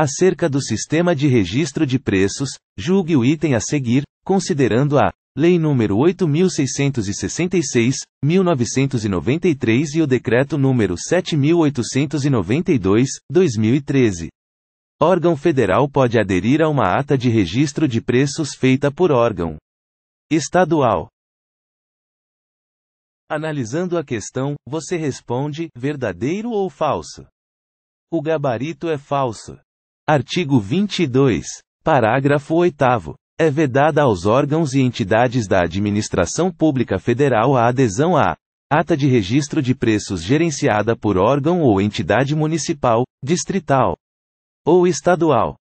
Acerca do sistema de registro de preços, julgue o item a seguir, considerando a Lei nº 8666, 1993 e o Decreto nº 7892, 2013. Órgão federal pode aderir a uma ata de registro de preços feita por órgão estadual. Analisando a questão, você responde verdadeiro ou falso? O gabarito é falso. Artigo 22. Parágrafo 8. É vedada aos órgãos e entidades da Administração Pública Federal a adesão à ata de registro de preços gerenciada por órgão ou entidade municipal, distrital ou estadual